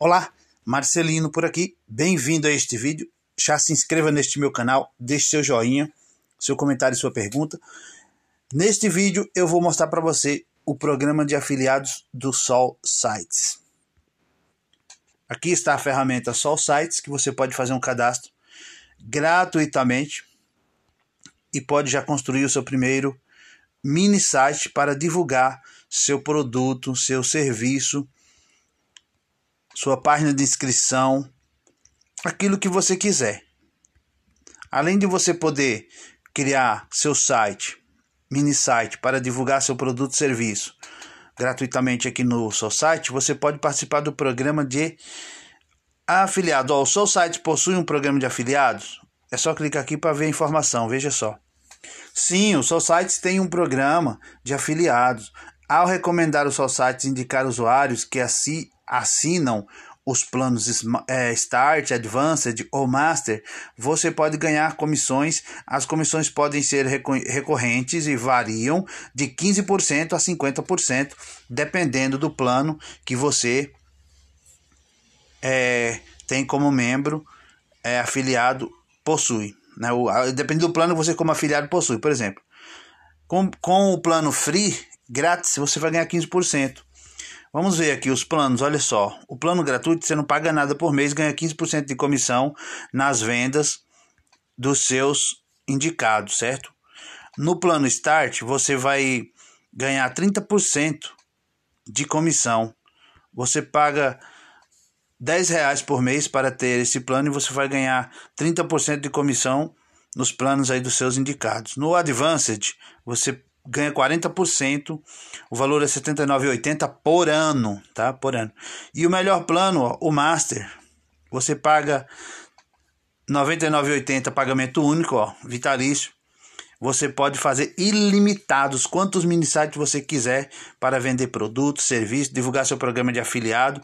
Olá, Marcelino por aqui, bem-vindo a este vídeo. Já se inscreva neste meu canal, deixe seu joinha, seu comentário e sua pergunta. Neste vídeo eu vou mostrar para você o programa de afiliados do Sol Sites. Aqui está a ferramenta Sol Sites, que você pode fazer um cadastro gratuitamente e pode já construir o seu primeiro mini site para divulgar seu produto, seu serviço sua página de inscrição, aquilo que você quiser. Além de você poder criar seu site, mini site, para divulgar seu produto ou serviço gratuitamente aqui no seu site, você pode participar do programa de afiliado. Oh, o seu site possui um programa de afiliados? É só clicar aqui para ver a informação, veja só. Sim, o seu site tem um programa de afiliados. Ao recomendar o seu site indicar usuários que assim assinam os planos é, Start, Advanced ou Master, você pode ganhar comissões. As comissões podem ser recorrentes e variam de 15% a 50%, dependendo do plano que você é, tem como membro é, afiliado possui. Né? O, a, depende do plano que você como afiliado possui. Por exemplo, com, com o plano Free, grátis, você vai ganhar 15%. Vamos ver aqui os planos, olha só. O plano gratuito, você não paga nada por mês, ganha 15% de comissão nas vendas dos seus indicados, certo? No plano Start, você vai ganhar 30% de comissão. Você paga 10 reais por mês para ter esse plano e você vai ganhar 30% de comissão nos planos aí dos seus indicados. No Advanced, você ganha 40%, o valor é 79,80 por ano, tá? Por ano. E o melhor plano, ó, o Master, você paga 99,80 pagamento único, ó, vitalício. Você pode fazer ilimitados quantos mini sites você quiser para vender produtos, serviços, divulgar seu programa de afiliado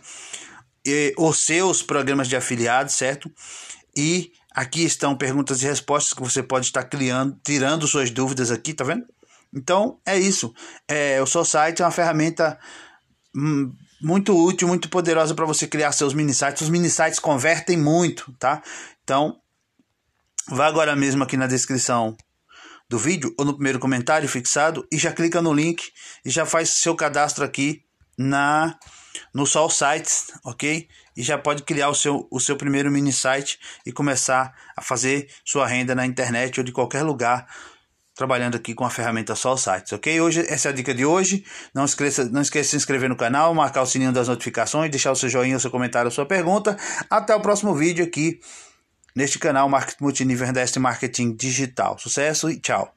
e, os seus programas de afiliado, certo? E aqui estão perguntas e respostas que você pode estar criando, tirando suas dúvidas aqui, tá vendo? Então é isso. É, o site é uma ferramenta hum, muito útil, muito poderosa para você criar seus mini sites. Os mini sites convertem muito, tá? Então vá agora mesmo aqui na descrição do vídeo ou no primeiro comentário fixado e já clica no link e já faz seu cadastro aqui na no Sol Sites, ok? E já pode criar o seu, o seu primeiro mini site e começar a fazer sua renda na internet ou de qualquer lugar trabalhando aqui com a ferramenta Sol Sites, ok? Hoje, essa é a dica de hoje. Não esqueça, não esqueça de se inscrever no canal, marcar o sininho das notificações, deixar o seu joinha, o seu comentário, a sua pergunta. Até o próximo vídeo aqui neste canal Marketing Multinível Marketing Digital. Sucesso e tchau!